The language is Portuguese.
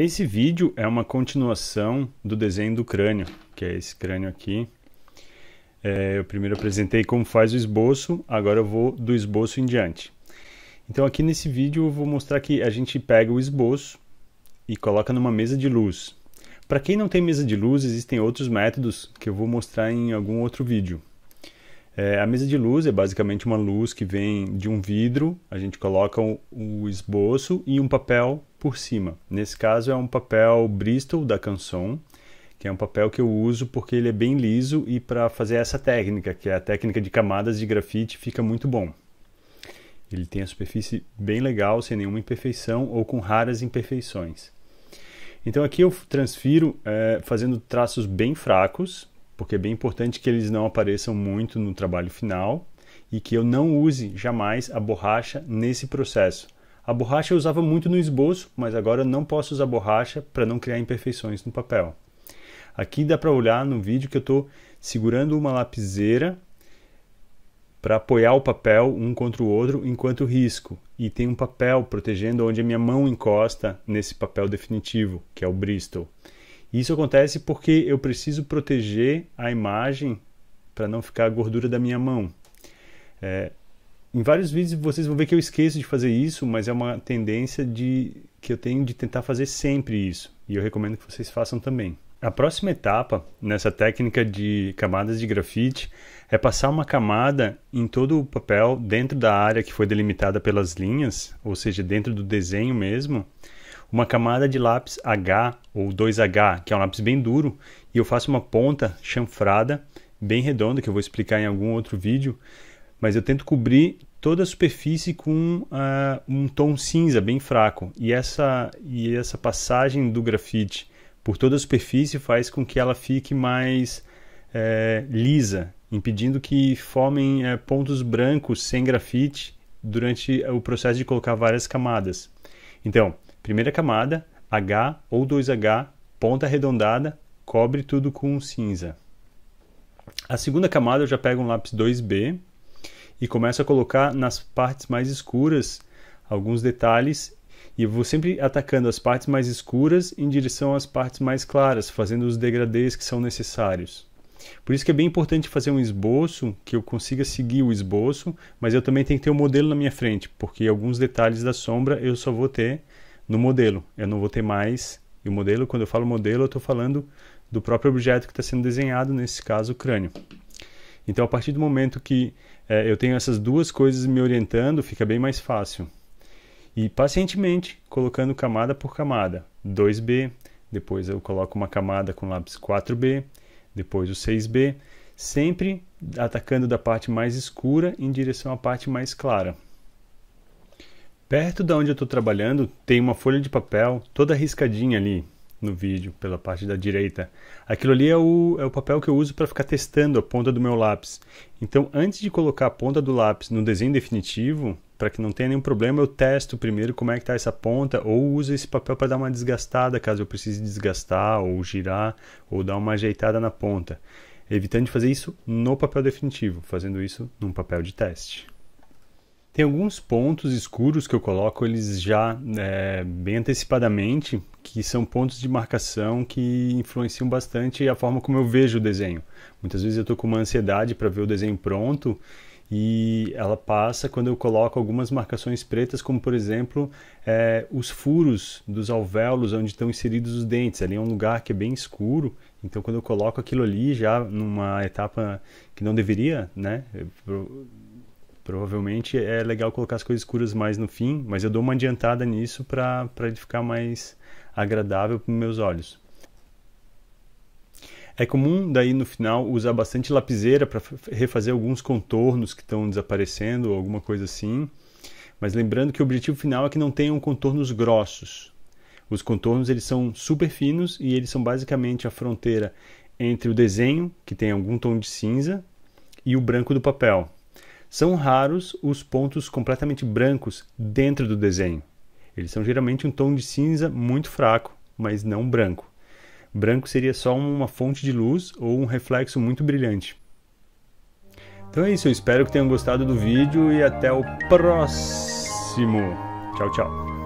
Esse vídeo é uma continuação do desenho do crânio, que é esse crânio aqui. É, eu primeiro apresentei como faz o esboço, agora eu vou do esboço em diante. Então aqui nesse vídeo eu vou mostrar que a gente pega o esboço e coloca numa mesa de luz. Para quem não tem mesa de luz, existem outros métodos que eu vou mostrar em algum outro vídeo. É, a mesa de luz é basicamente uma luz que vem de um vidro, a gente coloca o, o esboço e um papel por cima. Nesse caso é um papel Bristol da Canson, que é um papel que eu uso porque ele é bem liso e para fazer essa técnica, que é a técnica de camadas de grafite, fica muito bom. Ele tem a superfície bem legal, sem nenhuma imperfeição ou com raras imperfeições. Então aqui eu transfiro é, fazendo traços bem fracos, porque é bem importante que eles não apareçam muito no trabalho final e que eu não use jamais a borracha nesse processo a borracha eu usava muito no esboço, mas agora não posso usar borracha para não criar imperfeições no papel. Aqui dá para olhar no vídeo que eu estou segurando uma lapiseira para apoiar o papel um contra o outro enquanto risco. E tem um papel protegendo onde a minha mão encosta nesse papel definitivo, que é o Bristol. Isso acontece porque eu preciso proteger a imagem para não ficar a gordura da minha mão. É, em vários vídeos vocês vão ver que eu esqueço de fazer isso, mas é uma tendência de que eu tenho de tentar fazer sempre isso. E eu recomendo que vocês façam também. A próxima etapa nessa técnica de camadas de grafite é passar uma camada em todo o papel dentro da área que foi delimitada pelas linhas, ou seja, dentro do desenho mesmo, uma camada de lápis H ou 2H, que é um lápis bem duro, e eu faço uma ponta chanfrada bem redonda que eu vou explicar em algum outro vídeo mas eu tento cobrir toda a superfície com uh, um tom cinza bem fraco. E essa, e essa passagem do grafite por toda a superfície faz com que ela fique mais é, lisa, impedindo que formem é, pontos brancos sem grafite durante o processo de colocar várias camadas. Então, primeira camada, H ou 2H, ponta arredondada, cobre tudo com cinza. A segunda camada eu já pego um lápis 2B, e começo a colocar nas partes mais escuras alguns detalhes e vou sempre atacando as partes mais escuras em direção às partes mais claras, fazendo os degradês que são necessários. Por isso que é bem importante fazer um esboço, que eu consiga seguir o esboço, mas eu também tenho que ter o um modelo na minha frente, porque alguns detalhes da sombra eu só vou ter no modelo, eu não vou ter mais. E o modelo, quando eu falo modelo, eu estou falando do próprio objeto que está sendo desenhado, nesse caso o crânio. Então, a partir do momento que é, eu tenho essas duas coisas me orientando, fica bem mais fácil. E pacientemente, colocando camada por camada. 2B, depois eu coloco uma camada com lápis 4B, depois o 6B, sempre atacando da parte mais escura em direção à parte mais clara. Perto da onde eu estou trabalhando, tem uma folha de papel toda riscadinha ali, no vídeo, pela parte da direita. Aquilo ali é o, é o papel que eu uso para ficar testando a ponta do meu lápis. Então, antes de colocar a ponta do lápis no desenho definitivo, para que não tenha nenhum problema, eu testo primeiro como é que está essa ponta, ou uso esse papel para dar uma desgastada, caso eu precise desgastar, ou girar, ou dar uma ajeitada na ponta. Evitando de fazer isso no papel definitivo, fazendo isso num papel de teste. Tem alguns pontos escuros que eu coloco eles já é, bem antecipadamente, que são pontos de marcação que influenciam bastante a forma como eu vejo o desenho. Muitas vezes eu estou com uma ansiedade para ver o desenho pronto e ela passa quando eu coloco algumas marcações pretas, como por exemplo é, os furos dos alvéolos onde estão inseridos os dentes. Ali é um lugar que é bem escuro, então quando eu coloco aquilo ali já numa etapa que não deveria, né? Provavelmente é legal colocar as coisas escuras mais no fim, mas eu dou uma adiantada nisso para ele ficar mais agradável para meus olhos. É comum daí no final usar bastante lapiseira para refazer alguns contornos que estão desaparecendo ou alguma coisa assim. Mas lembrando que o objetivo final é que não tenham contornos grossos. Os contornos eles são super finos e eles são basicamente a fronteira entre o desenho, que tem algum tom de cinza, e o branco do papel. São raros os pontos completamente brancos dentro do desenho. Eles são geralmente um tom de cinza muito fraco, mas não branco. Branco seria só uma fonte de luz ou um reflexo muito brilhante. Então é isso, eu espero que tenham gostado do vídeo e até o próximo. Tchau, tchau.